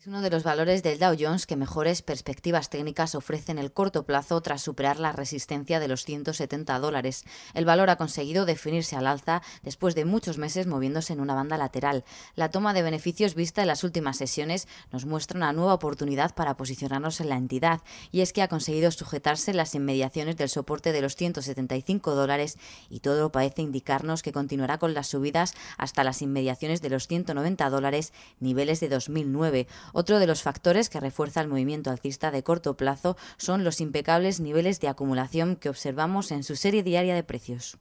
Es uno de los valores del Dow Jones que mejores perspectivas técnicas ofrecen en el corto plazo tras superar la resistencia de los 170 dólares. El valor ha conseguido definirse al alza después de muchos meses moviéndose en una banda lateral. La toma de beneficios vista en las últimas sesiones nos muestra una nueva oportunidad para posicionarnos en la entidad y es que ha conseguido sujetarse las inmediaciones del soporte de los 175 dólares y todo parece indicarnos que continuará con las subidas hasta las inmediaciones de los 190 dólares, niveles de 2009 otro de los factores que refuerza el movimiento alcista de corto plazo son los impecables niveles de acumulación que observamos en su serie diaria de precios.